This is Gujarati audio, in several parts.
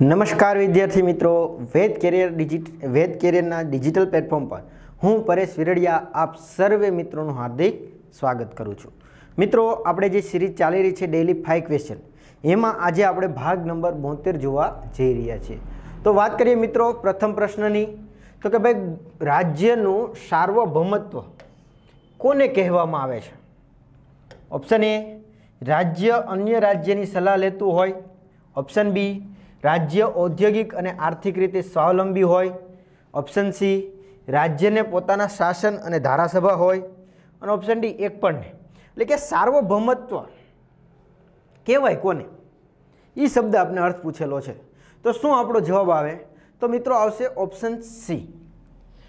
નમસ્કાર વિદ્યાર્થી મિત્રો વેદ કેરિયર ડિજિટ વેદ કેરિયરના ડિજિટલ પ્લેટફોર્મ પર હું પરેશ વિરડિયા આપ સર્વે મિત્રોનું હાર્દિક સ્વાગત કરું છું મિત્રો આપણે જે સિરીઝ ચાલી રહી છે ડેલી ફાઇવ ક્વેશ્ચન એમાં આજે આપણે ભાગ નંબર બોતેર જોવા જઈ રહ્યા છીએ તો વાત કરીએ મિત્રો પ્રથમ પ્રશ્નની તો કે ભાઈ રાજ્યનું સાર્વભૌમત્વ કોને કહેવામાં આવે છે ઓપ્શન એ રાજ્ય અન્ય રાજ્યની સલાહ લેતું હોય ઓપ્શન બી રાજ્ય ઔદ્યોગિક અને આર્થિક રીતે સ્વાવલંબી હોય ઓપ્શન સી રાજ્યને પોતાના શાસન અને ધારાસભા હોય અને ઓપ્શન ડી એક પણ નહીં એટલે કે સાર્વભૌમત્વ કહેવાય કોને એ શબ્દ આપણે અર્થ પૂછેલો છે તો શું આપણો જવાબ આવે તો મિત્રો આવશે ઓપ્શન સી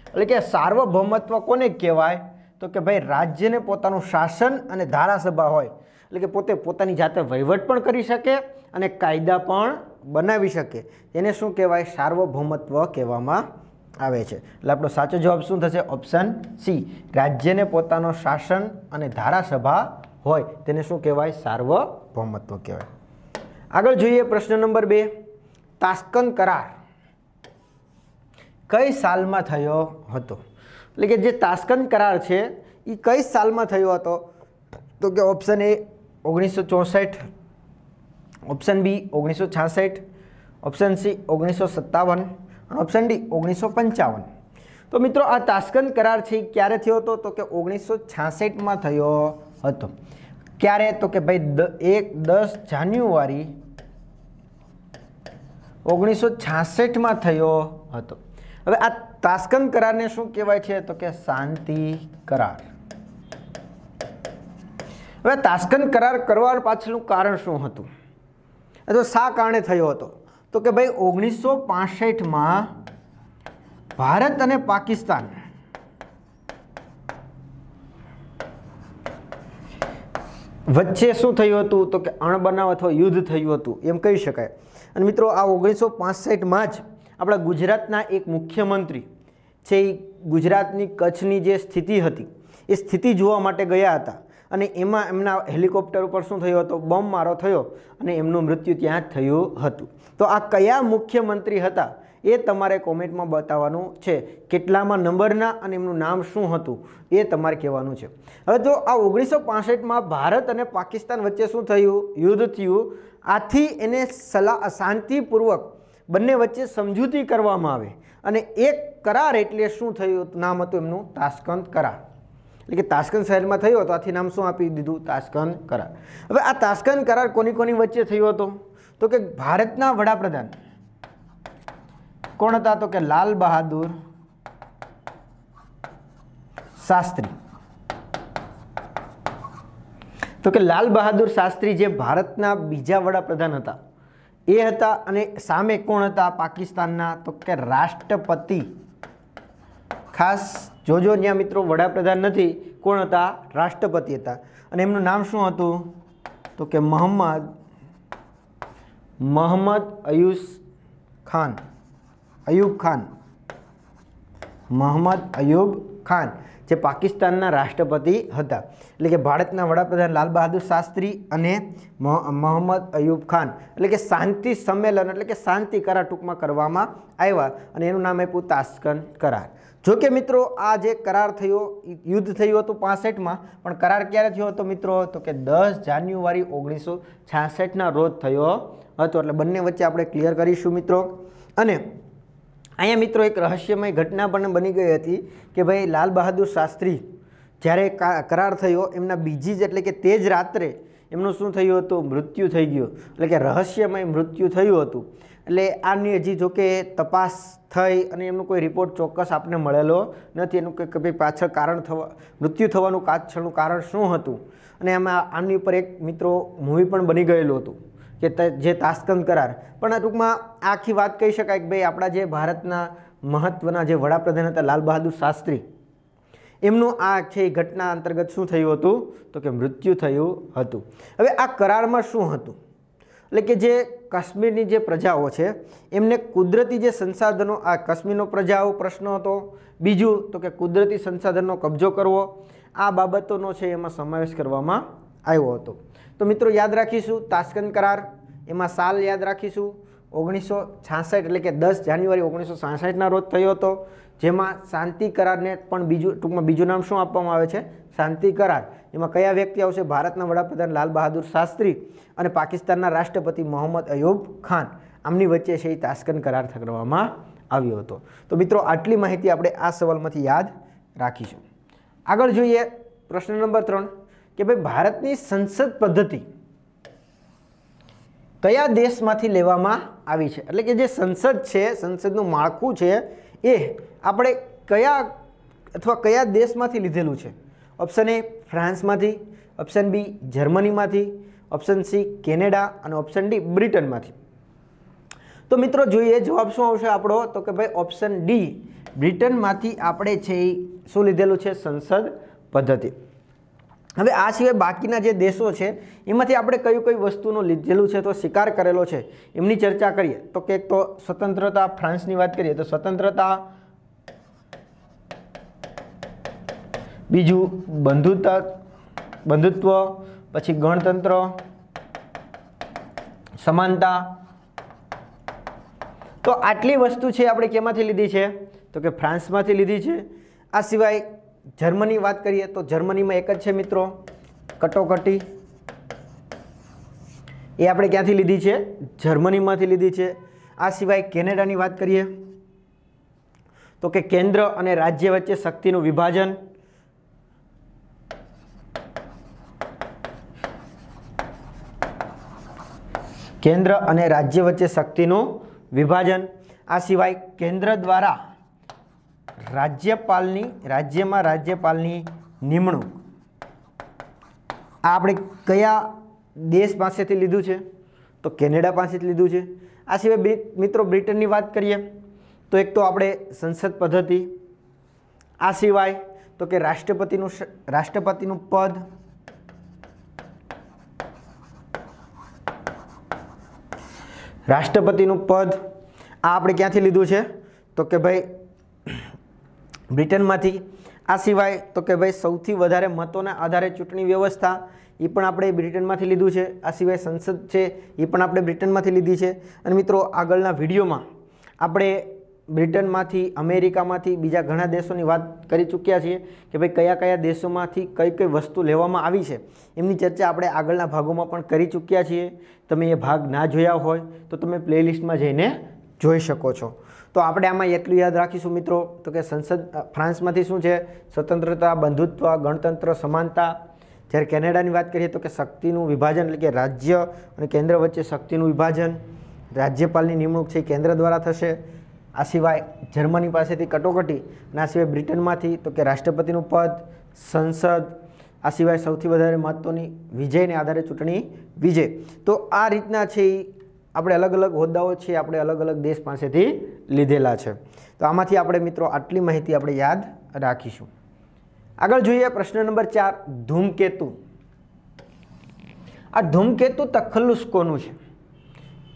એટલે કે સાર્વભૌમત્વ કોને કહેવાય તો કે ભાઈ રાજ્યને પોતાનું શાસન અને ધારાસભા હોય એટલે કે પોતે પોતાની જાતે વહીવટ પણ કરી શકે અને કાયદા પણ બનાવી શકે એને શું કહેવાય સાર્વભૌમત્વ કહેવામાં આવે છે એટલે આપણો સાચો જવાબ શું થશે ઓપ્શન સી રાજ્યને પોતાનો શાસન અને ધારાસભા હોય તેને શું કહેવાય સાર્વભૌમત્વ કહેવાય આગળ જોઈએ પ્રશ્ન નંબર બે તાસ્કન કરાર કઈ સાલમાં થયો હતો એટલે કે જે તાસ્કન કરાર છે એ કઈ સાલમાં થયો હતો તો કે ઓપ્શન એ ઓગણીસો ચોસઠ ઓપ્શન બી ઓગણીસો છાસઠ ઓપ્શન સી ઓગણીસો સત્તાવન અને ઓપ્શન ડી ઓગણીસો પંચાવન તો મિત્રો આ તાસ્કંદ કરાર છે ક્યારે થયો હતો તો કે ઓગણીસો છાસઠમાં થયો હતો ક્યારે તો કે ભાઈ એક દસ જાન્યુઆરી ઓગણીસો છાસઠમાં થયો હતો હવે આ તાસ્કંદ કરારને શું કહેવાય છે તો કે શાંતિ કરાર હવે તાસ્કંદ કરાર કરવા પાછળનું કારણ શું હતું તો શા કારણે થયો હતો તો કે ભાઈ ઓગણીસો પાસઠમાં ભારત અને પાકિસ્તાન વચ્ચે શું થયું હતું તો કે અણબનાવ અથવા યુદ્ધ થયું હતું એમ કહી શકાય અને મિત્રો આ ઓગણીસો પાસઠમાં જ આપણા ગુજરાતના એક મુખ્યમંત્રી છે એ ગુજરાતની કચ્છની જે સ્થિતિ હતી એ સ્થિતિ જોવા માટે ગયા હતા અને એમાં એમના હેલિકોપ્ટર ઉપર શું થયો હતો બોમ્બ મારો થયો અને એમનું મૃત્યુ ત્યાં જ થયું હતું તો આ કયા મુખ્યમંત્રી હતા એ તમારે કોમેન્ટમાં બતાવવાનું છે કેટલામાં નંબરના અને એમનું નામ શું હતું એ તમારે કહેવાનું છે હવે જો આ ઓગણીસો પાસઠમાં ભારત અને પાકિસ્તાન વચ્ચે શું થયું યુદ્ધ થયું આથી એને સલાહ શાંતિપૂર્વક બંને વચ્ચે સમજૂતી કરવામાં આવે અને એક કરાર એટલે શું થયું નામ હતું એમનું તાસ્કંદ કરાર એટલે કે તાસ્કન શહેરમાં થયો હતો આથી નામ શું આપી દીધું તાશ્કન કરાર હવે આ તાસ્કન કરાર કોની કોની વચ્ચે થયો હતો તો કે ભારતના વડાપ્રધાન કોણ હતા તો કે લાલ બહાદુર શાસ્ત્રી તો કે લાલ બહાદુર શાસ્ત્રી જે ભારતના બીજા વડાપ્રધાન હતા એ હતા અને સામે કોણ હતા પાકિસ્તાનના તો કે રાષ્ટ્રપતિ ખાસ જોજો ત્યાં મિત્રો વડાપ્રધાન નથી કોણ હતા રાષ્ટ્રપતિ હતા અને એમનું નામ શું હતું તો કે મોહમ્મદ મોહમ્મદ અયુસ ખાન અયુબ ખાન મોહમ્મદ અયુબ ખાન જે પાકિસ્તાનના રાષ્ટ્રપતિ હતા એટલે કે ભારતના વડાપ્રધાન લાલ બહાદુર શાસ્ત્રી અને મોહમ્મદ અયુબ ખાન એટલે કે શાંતિ સંમેલન એટલે કે શાંતિ કરાર ટૂંકમાં કરવામાં આવ્યા અને એનું નામ આપ્યું તાસ્કન કરાર જો કે મિત્રો આ જે કરાર થયો યુદ્ધ થયું હતું પાસઠમાં પણ કરાર ક્યારે થયો હતો મિત્રો તો કે દસ જાન્યુઆરી ઓગણીસો છાસઠના રોજ થયો હતો એટલે બંને વચ્ચે આપણે ક્લિયર કરીશું મિત્રો અને અહીંયા મિત્રો એક રહસ્યમય ઘટના પણ બની ગઈ હતી કે ભાઈ લાલ બહાદુર શાસ્ત્રી જ્યારે કરાર થયો એમના બીજી જ એટલે કે તે જ રાત્રે એમનું શું થયું હતું મૃત્યુ થઈ ગયું એટલે કે રહસ્યમય મૃત્યુ થયું હતું એટલે આની હજી જો કે તપાસ થઈ અને એમનો કોઈ રિપોર્ટ ચોક્કસ આપને મળેલો નથી એનું કે ભાઈ પાછળ કારણ થવા મૃત્યુ થવાનું પાછળનું કારણ શું હતું અને આમાં આની ઉપર એક મિત્રો મૂવી પણ બની ગયેલું હતું કે જે તાસ્કંદ કરાર પણ આ ટૂંકમાં આખી વાત કહી શકાય કે ભાઈ આપણા જે ભારતના મહત્ત્વના જે વડાપ્રધાન હતા લાલ બહાદુર શાસ્ત્રી એમનું આ છે એ ઘટના અંતર્ગત શું થયું હતું તો કે મૃત્યુ થયું હતું હવે આ કરારમાં શું હતું એટલે કે જે કાશ્મીરની જે પ્રજાઓ છે એમને કુદરતી જે સંસાધનો આ કાશ્મીરનો પ્રજાઓ પ્રશ્ન હતો બીજું તો કે કુદરતી સંસાધનનો કબજો કરવો આ બાબતોનો છે એમાં સમાવેશ કરવામાં આવ્યો હતો તો મિત્રો યાદ રાખીશું તાસ્કંદ કરાર એમાં સાલ યાદ રાખીશું ઓગણીસો છાસઠ એટલે કે દસ જાન્યુઆરી ઓગણીસો છાસઠના રોજ થયો હતો જેમાં શાંતિ કરારને પણ બીજું ટૂંકમાં બીજું નામ શું આપવામાં આવે છે શાંતિ કરાર એમાં કયા વ્યક્તિ આવશે ભારતના વડાપ્રધાન લાલ બહાદુર શાસ્ત્રી અને પાકિસ્તાનના રાષ્ટ્રપતિ મોહમ્મદ અયુબ ખાન આમની વચ્ચે છે એ તાસ્કન કરાર કરવામાં આવ્યો હતો તો મિત્રો આટલી માહિતી આપણે આ સવાલમાંથી યાદ રાખીશું આગળ જોઈએ પ્રશ્ન નંબર ત્રણ કે ભાઈ ભારતની સંસદ પદ્ધતિ કયા દેશમાંથી લેવામાં આવી છે એટલે કે જે સંસદ છે સંસદનું માળખું છે એ આપણે કયા અથવા કયા દેશમાંથી લીધેલું છે ઓપ્શન એ ફ્રાન્સમાંથી ઓપ્શન બી જર્મનીમાંથી ઓપ્શન સી કેનેડા અને ઓપ્શન ડી બ્રિટનમાંથી તો મિત્રો જોઈએ જવાબ શું આવશે આપણો તો કે ભાઈ ઓપ્શન ડી બ્રિટનમાંથી આપણે છે એ શું લીધેલું છે સંસદ પદ્ધતિ હવે આ સિવાય બાકીના જે દેશો છે એમાંથી આપણે કયું કઈ વસ્તુનો લીધેલું છે તો શિકાર કરેલો છે એમની ચર્ચા કરીએ તો કે તો સ્વતંત્રતા ફ્રાન્સની વાત કરીએ તો સ્વતંત્રતા બીજું બંધુતા બંધુત્વ પછી ગણતંત્ર સમાનતા તો આટલી વસ્તુ છે આપણે કેમાંથી લીધી છે તો કે ફ્રાન્સમાંથી લીધી છે આ સિવાય જર્મની વાત કરીએ તો જર્મનીમાં એક જ છે મિત્રો કટોકટી એ આપણે ક્યાંથી લીધી છે જર્મનીમાંથી લીધી છે આ સિવાય કેનેડાની વાત કરીએ તો કે કેન્દ્ર અને રાજ્ય વચ્ચે શક્તિનું વિભાજન કેન્દ્ર અને રાજ્ય વચ્ચે શક્તિનું વિભાજન આ સિવાય કેન્દ્ર દ્વારા રાજ્યપાલની રાજ્યમાં રાજ્યપાલની નિમણૂક આ આપણે કયા દેશ પાસેથી લીધું છે તો કેનેડા પાસેથી લીધું છે આ સિવાય મિત્રો બ્રિટનની વાત કરીએ તો એક તો આપણે સંસદ પદ્ધતિ આ સિવાય તો કે રાષ્ટ્રપતિનું રાષ્ટ્રપતિનું પદ રાષ્ટ્રપતિનું પદ આ આપણે ક્યાંથી લીધું છે તો કે ભાઈ બ્રિટનમાંથી આ સિવાય તો કે ભાઈ સૌથી વધારે મતોના આધારે ચૂંટણી વ્યવસ્થા એ પણ આપણે બ્રિટનમાંથી લીધું છે આ સિવાય સંસદ છે એ પણ આપણે બ્રિટનમાંથી લીધી છે અને મિત્રો આગળના વિડીયોમાં આપણે બ્રિટનમાંથી અમેરિકામાંથી બીજા ઘણા દેશોની વાત કરી ચૂક્યા છીએ કે ભાઈ કયા કયા દેશોમાંથી કઈ કઈ વસ્તુ લેવામાં આવી છે એમની ચર્ચા આપણે આગળના ભાગોમાં પણ કરી ચૂક્યા છીએ તમે એ ભાગ ના જોયા હોય તો તમે પ્લેલિસ્ટમાં જઈને જોઈ શકો છો તો આપણે આમાં એટલું યાદ રાખીશું મિત્રો તો કે સંસદ ફ્રાન્સમાંથી શું છે સ્વતંત્રતા બંધુત્વ ગણતંત્ર સમાનતા જ્યારે કેનેડાની વાત કરીએ તો કે શક્તિનું વિભાજન એટલે કે રાજ્ય અને કેન્દ્ર વચ્ચે શક્તિનું વિભાજન રાજ્યપાલની નિમણૂક છે કેન્દ્ર દ્વારા થશે આ સિવાય જર્મની પાસેથી કટોકટી અને આ સિવાય બ્રિટનમાંથી તો કે રાષ્ટ્રપતિનું પદ સંસદ આ સિવાય સૌથી વધારે મહત્ત્વની વિજયને આધારે ચૂંટણી વિજય તો આ રીતના છે એ આપણે અલગ અલગ હોદ્દાઓ છે આપણે અલગ અલગ દેશ પાસેથી લીધેલા છે તો આમાંથી આપણે મિત્રો આટલી માહિતી આપણે યાદ રાખીશું આગળ જોઈએ પ્રશ્ન નંબર ચાર ધૂમકેતુ આ ધૂમકેતુ તખલ્લુસ કોનું છે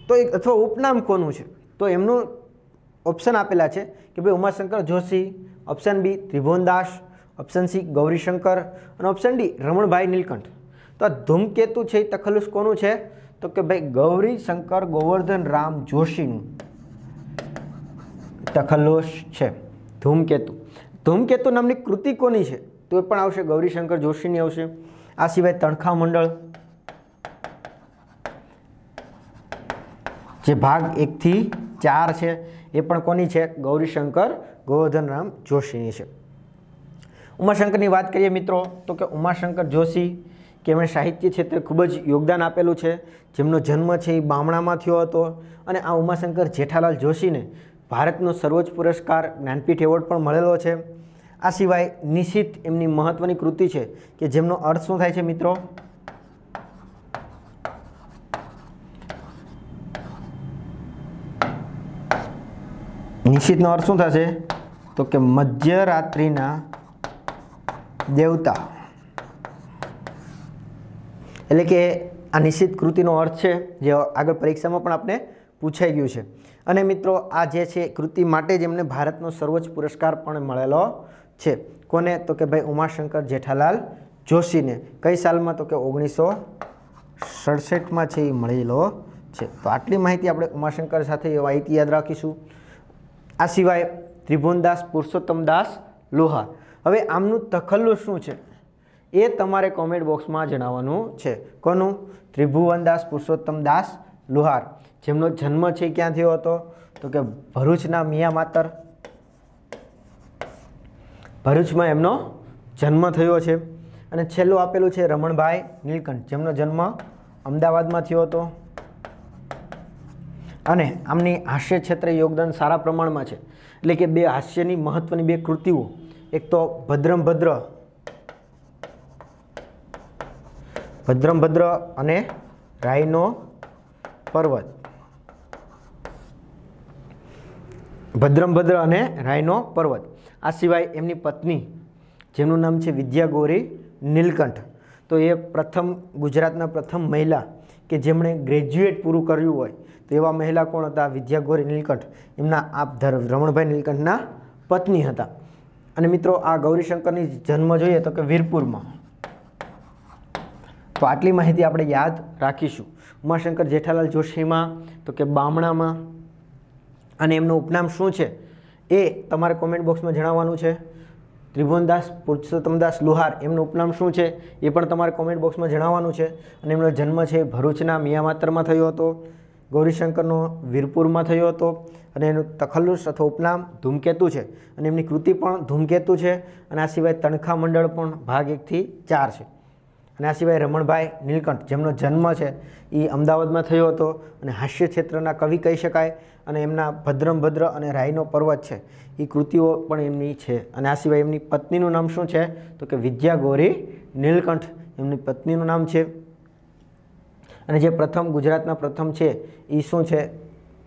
તો એક અથવા ઉપનામ કોનું છે તો એમનું ઓપ્શન આપેલા છે કે ભાઈ Umashankar Joshi option B Tribhuvandas option C Gaurishankar અને ઓપ્શન ડી રમણભાઈ નીલકંઠ તો આ ધૂમકેતુ છે એ તખલ્લુસ કોનું છે તો કે ભાઈ ગૌરી શંકર ગોવર્ધન રામ જોશીનું તખલ્લોશ છે ધૂમકેતુ ધૂમકેતુ નામની કૃતિ કોની છે તો એ પણ આવશે ગૌરીશંકર જોશીની આવશે આ સિવાય તણખા મંડળ જે ભાગ એકથી ચાર છે એ પણ કોની છે ગૌરીશંકર ગોવર્ધન રામ જોશીની છે ઉમાશંકરની વાત કરીએ મિત્રો તો કે ઉમાશંકર જોશી કે એમણે સાહિત્ય ક્ષેત્રે ખૂબ જ યોગદાન આપેલું છે જેમનો જન્મ છે એ બામણામાં થયો હતો અને આ ઉમાશંકર જેઠાલાલ જોશીને ભારતનો સર્વોચ્ચ પુરસ્કાર જ્ઞાનપીઠ એવોર્ડ પણ મળેલો છે આ સિવાય નિશિત એમની મહત્ત્વની કૃતિ છે કે જેમનો અર્થ શું થાય છે મિત્રો નિશિતનો અર્થ શું થશે તો કે મધ્યરાત્રિના દેવતા એટલે કે આ નિશ્ચિત કૃતિનો અર્થ છે જે આગળ પરીક્ષામાં પણ આપણે પૂછાઈ ગયું છે અને મિત્રો આ જે છે કૃતિ માટે જ એમને ભારતનો સર્વોચ્ચ પુરસ્કાર પણ મળેલો છે કોને તો કે ભાઈ ઉમાશંકર જેઠાલાલ જોશીને કઈ સાલમાં તો કે ઓગણીસો સડસઠમાં છે એ મળેલો છે તો આટલી માહિતી આપણે ઉમાશંકર સાથે માહિતી યાદ રાખીશું આ સિવાય ત્રિભુવનદાસ પુરુષોત્તમદાસ લોહા હવે આમનું તખલ્લુ શું છે એ તમારે કોમેન્ટ બોક્સમાં જણાવવાનું છે કોનું ત્રિભુવન દાસ પુરુષોત્તમ દાસ લુહાર જેમનો જન્મ છે ક્યાં થયો હતો તો કે ભરૂચના મિયા માતર ભરૂચમાં એમનો જન્મ થયો છે અને છેલ્લું આપેલું છે રમણભાઈ નીલકંઠ જેમનો જન્મ અમદાવાદમાં થયો હતો અને આમની હાસ્ય ક્ષેત્રે યોગદાન સારા પ્રમાણમાં છે એટલે કે બે હાસ્યની મહત્ત્વની બે કૃતિઓ એક તો ભદ્રમ ભદ્ર ભદ્રમભદ્ર અને રાયનો પર્વત ભદ્રમભદ્ર અને રાયનો પર્વત આ સિવાય એમની પત્ની જેમનું નામ છે વિદ્યાગોરી નીલકંઠ તો એ પ્રથમ ગુજરાતના પ્રથમ મહિલા કે જેમણે ગ્રેજ્યુએટ પૂરું કર્યું હોય તો એવા મહિલા કોણ હતા વિદ્યાગોરી નીલકંઠ એમના આપ રમણભાઈ નીલકંઠના પત્ની હતા અને મિત્રો આ ગૌરીશંકરની જન્મ જોઈએ તો કે વીરપુરમાં તો આટલી માહિતી આપણે યાદ રાખીશું ઉમાશંકર જેઠાલાલ જોશીમાં તો કે બામણામાં અને એમનું ઉપનામ શું છે એ તમારે કોમેન્ટ બોક્સમાં જણાવવાનું છે ત્રિભુવનદાસ પુરુષોત્તમદાસ લુહાર એમનું ઉપનામ શું છે એ પણ તમારે કોમેન્ટ બોક્સમાં જણાવવાનું છે અને એમનો જન્મ છે ભરૂચના મિયામાતરમાં થયો હતો ગૌરીશંકરનો વીરપુરમાં થયો હતો અને એનું તખલ્લુસ અથવા ઉપનામ ધૂમકેતુ છે અને એમની કૃતિ પણ ધૂમકેતુ છે અને આ સિવાય તણખા મંડળ પણ ભાગ એકથી ચાર છે અને આ સિવાય રમણભાઈ નીલકંઠ જેમનો જન્મ છે એ અમદાવાદમાં થયો હતો અને હાસ્ય ક્ષેત્રના કવિ કહી શકાય અને એમના ભદ્રમ ભદ્ર અને રાયનો પર્વત છે એ કૃતિઓ પણ એમની છે અને આ સિવાય એમની પત્નીનું નામ શું છે તો કે વિદ્યા ગોરી નીલકંઠ એમની પત્નીનું નામ છે અને જે પ્રથમ ગુજરાતના પ્રથમ છે એ શું છે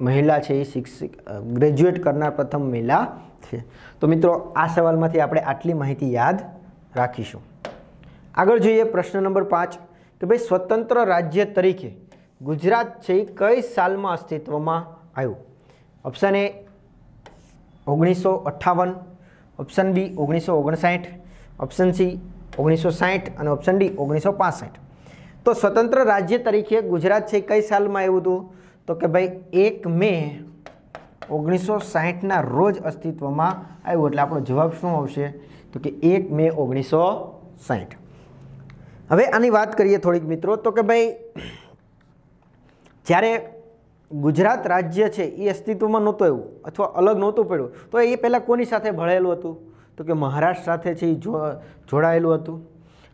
મહિલા છે એ શિક્ષિક ગ્રેજ્યુએટ કરનાર પ્રથમ મહિલા છે તો મિત્રો આ સવાલમાંથી આપણે આટલી માહિતી યાદ રાખીશું આગળ જોઈએ પ્રશ્ન નંબર પાંચ કે ભાઈ સ્વતંત્ર રાજ્ય તરીકે ગુજરાત છે એ કઈ સાલમાં અસ્તિત્વમાં આવ્યું ઓપ્શન એ ઓગણીસો અઠ્ઠાવન ઓપ્શન બી ઓગણીસો ઓગણસાઠ ઓપ્શન સી ઓગણીસો સાઠ અને ઓપ્શન ડી ઓગણીસો પાસઠ તો સ્વતંત્ર રાજ્ય તરીકે ગુજરાત છે કઈ સાલમાં આવ્યું હતું તો કે ભાઈ એક મે ઓગણીસો સાહીઠના રોજ અસ્તિત્વમાં આવ્યું એટલે આપણો જવાબ શું આવશે તો કે એક મે ઓગણીસો સાઠ હવે આની વાત કરીએ થોડીક મિત્રો તો કે ભાઈ જ્યારે ગુજરાત રાજ્ય છે એ અસ્તિત્વમાં નહોતું એવું અથવા અલગ નહોતું પડ્યું તો એ પહેલાં કોની સાથે ભળેલું હતું તો કે મહારાષ્ટ્ર સાથે છે એ જોડાયેલું હતું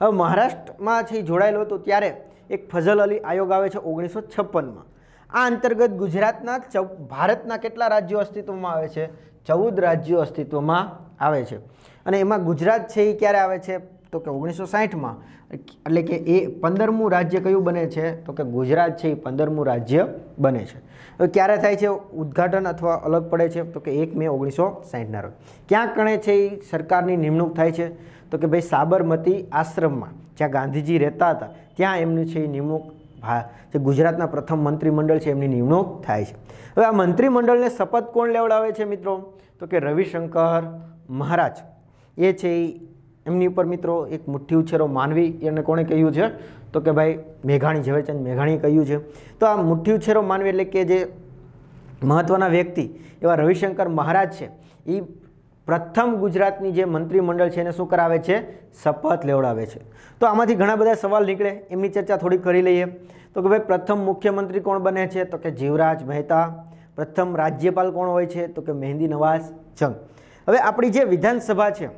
હવે મહારાષ્ટ્રમાં છે એ જોડાયેલું હતું ત્યારે એક ફઝલ અલી આયોગ આવે છે ઓગણીસો છપ્પનમાં આ અંતર્ગત ગુજરાતના ચૌ ભારતના કેટલા રાજ્યો અસ્તિત્વમાં આવે છે ચૌદ રાજ્યો અસ્તિત્વમાં આવે છે અને એમાં ગુજરાત છે એ ક્યારે આવે છે તો કે ઓગણીસો સાહીઠમાં એટલે કે એ પંદરમું રાજ્ય કયું બને છે તો કે ગુજરાત છે એ પંદરમું રાજ્ય બને છે હવે ક્યારે થાય છે ઉદ્ઘાટન અથવા અલગ પડે છે તો કે એક મે ઓગણીસો સાહીઠના રોજ ક્યાં કણે છે એ સરકારની નિમણૂક થાય છે તો કે ભાઈ સાબરમતી આશ્રમમાં જ્યાં ગાંધીજી રહેતા હતા ત્યાં એમની છે એ નિમણૂક જે ગુજરાતના પ્રથમ મંત્રીમંડળ છે એમની નિમણૂક થાય છે હવે આ મંત્રીમંડળને શપથ કોણ લેવડાવે છે મિત્રો તો કે રવિશંકર મહારાજ એ છે એમની ઉપર મિત્રો એક મુઠ્ઠી ઉછેરો માનવી એને કોણે કહ્યું છે તો કે ભાઈ મેઘાણી ઝવેરચંદ મેઘાણીએ કહ્યું છે તો આ મુઠ્ઠી ઉછેરો માનવી એટલે કે જે મહત્ત્વના વ્યક્તિ એવા રવિશંકર મહારાજ છે એ પ્રથમ ગુજરાતની જે મંત્રીમંડળ છે એને શું કરાવે છે શપથ લેવડાવે છે તો આમાંથી ઘણા બધા સવાલ નીકળે એમની ચર્ચા થોડી કરી લઈએ તો કે ભાઈ પ્રથમ મુખ્યમંત્રી કોણ બને છે તો કે જીવરાજ મહેતા પ્રથમ રાજ્યપાલ કોણ હોય છે તો કે મહેંદી નવાઝ જંગ હવે આપણી જે વિધાનસભા છે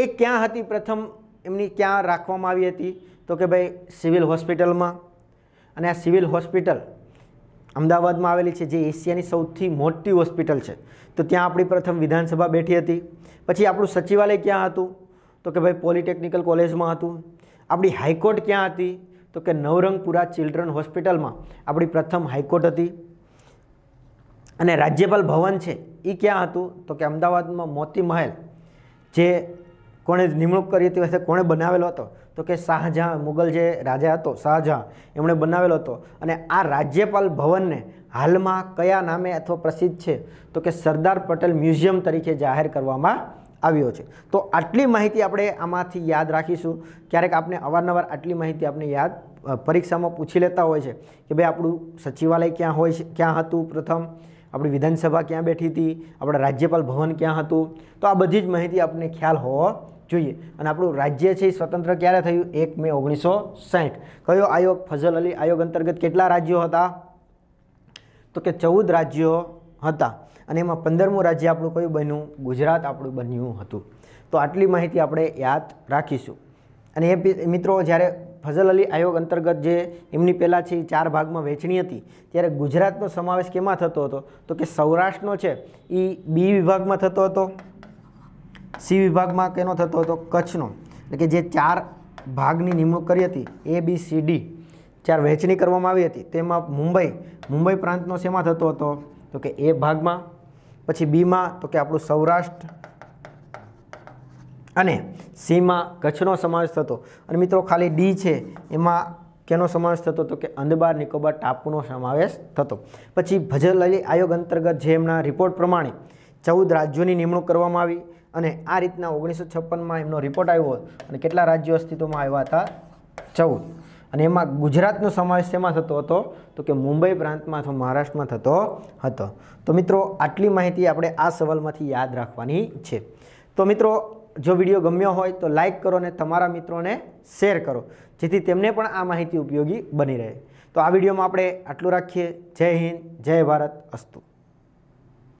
એ ક્યાં હતી પ્રથમ એમની ક્યાં રાખવામાં આવી હતી તો કે ભાઈ સિવિલ હોસ્પિટલમાં અને આ સિવિલ હોસ્પિટલ અમદાવાદમાં આવેલી છે જે એશિયાની સૌથી મોટી હોસ્પિટલ છે તો ત્યાં આપણી પ્રથમ વિધાનસભા બેઠી હતી પછી આપણું સચિવાલય ક્યાં હતું તો કે ભાઈ પોલિટેકનિકલ કોલેજમાં હતું આપણી હાઈકોર્ટ ક્યાં હતી તો કે નવરંગપુરા ચિલ્ડ્રન હોસ્પિટલમાં આપણી પ્રથમ હાઈકોર્ટ હતી અને રાજ્યપાલ ભવન છે એ ક્યાં હતું તો કે અમદાવાદમાં મોતી મહેલ જે કોણે નિમણૂક કરી હતી હશે કોણે બનાવેલો હતો તો કે શાહજહાં મુગલ જે રાજા હતો શાહજહાં એમણે બનાવેલો હતો અને આ રાજ્યપાલ ભવનને હાલમાં કયા નામે અથવા પ્રસિદ્ધ છે તો કે સરદાર પટેલ મ્યુઝિયમ તરીકે જાહેર કરવામાં આવ્યો છે તો આટલી માહિતી આપણે આમાંથી યાદ રાખીશું ક્યારેક આપણે અવારનવાર આટલી માહિતી આપણે યાદ પરીક્ષામાં પૂછી લેતા હોય છે કે ભાઈ આપણું સચિવાલય ક્યાં હોય છે ક્યાં હતું પ્રથમ આપણી વિધાનસભા ક્યાં બેઠી હતી આપણા રાજ્યપાલ ભવન ક્યાં હતું તો આ બધી જ માહિતી આપણને ખ્યાલ હોવો જોઈએ અને આપણું રાજ્ય છે એ સ્વતંત્ર ક્યારે થયું એક મે ઓગણીસો સાહીઠ કયો આયોગ ફઝલ અલી આયોગ અંતર્ગત કેટલા રાજ્યો હતા તો કે ચૌદ રાજ્યો હતા અને એમાં પંદરમું રાજ્ય આપણું કયું બન્યું ગુજરાત આપણું બન્યું હતું તો આટલી માહિતી આપણે યાદ રાખીશું અને એ મિત્રો જ્યારે ફઝલ અલી આયોગ અંતર્ગત જે એમની પહેલાં છે એ ચાર ભાગમાં વહેંચણી હતી ત્યારે ગુજરાતનો સમાવેશ કેમાં થતો હતો તો કે સૌરાષ્ટ્રનો છે એ બી વિભાગમાં થતો હતો સી વિભાગમાં કેનો થતો હતો કચ્છનો એટલે કે જે ચાર ભાગની નિમણૂક કરી હતી એ બી સી ડી ચાર વહેંચણી કરવામાં આવી હતી તેમાં મુંબઈ મુંબઈ પ્રાંતનો શેમાં થતો હતો તો કે એ ભાગમાં પછી બીમાં તો કે આપણું સૌરાષ્ટ્ર અને સીમાં કચ્છનો સમાવેશ થતો અને મિત્રો ખાલી ડી છે એમાં કેનો સમાવેશ થતો તો કે અંદબાર નિકોબાર ટાપુનો સમાવેશ થતો પછી ભજરલાલી આયોગ અંતર્ગત જે એમના રિપોર્ટ પ્રમાણે ચૌદ રાજ્યોની નિમણૂક કરવામાં આવી અને આ રીતના ઓગણીસો છપ્પનમાં એમનો રિપોર્ટ આવ્યો અને કેટલા રાજ્યો અસ્તિત્વમાં આવ્યા હતા ચૌદ અને એમાં ગુજરાતનો સમાવેશ શેમાં થતો હતો તો કે મુંબઈ પ્રાંતમાં અથવા મહારાષ્ટ્રમાં થતો હતો તો મિત્રો આટલી માહિતી આપણે આ સવાલમાંથી યાદ રાખવાની છે તો મિત્રો જો વિડીયો ગમ્યો હોય તો લાઇક કરો અને તમારા મિત્રોને શેર કરો જેથી તેમને પણ આ માહિતી ઉપયોગી બની રહે તો આ વિડીયોમાં આપણે આટલું રાખીએ જય હિન્દ જય ભારત અસ્તુ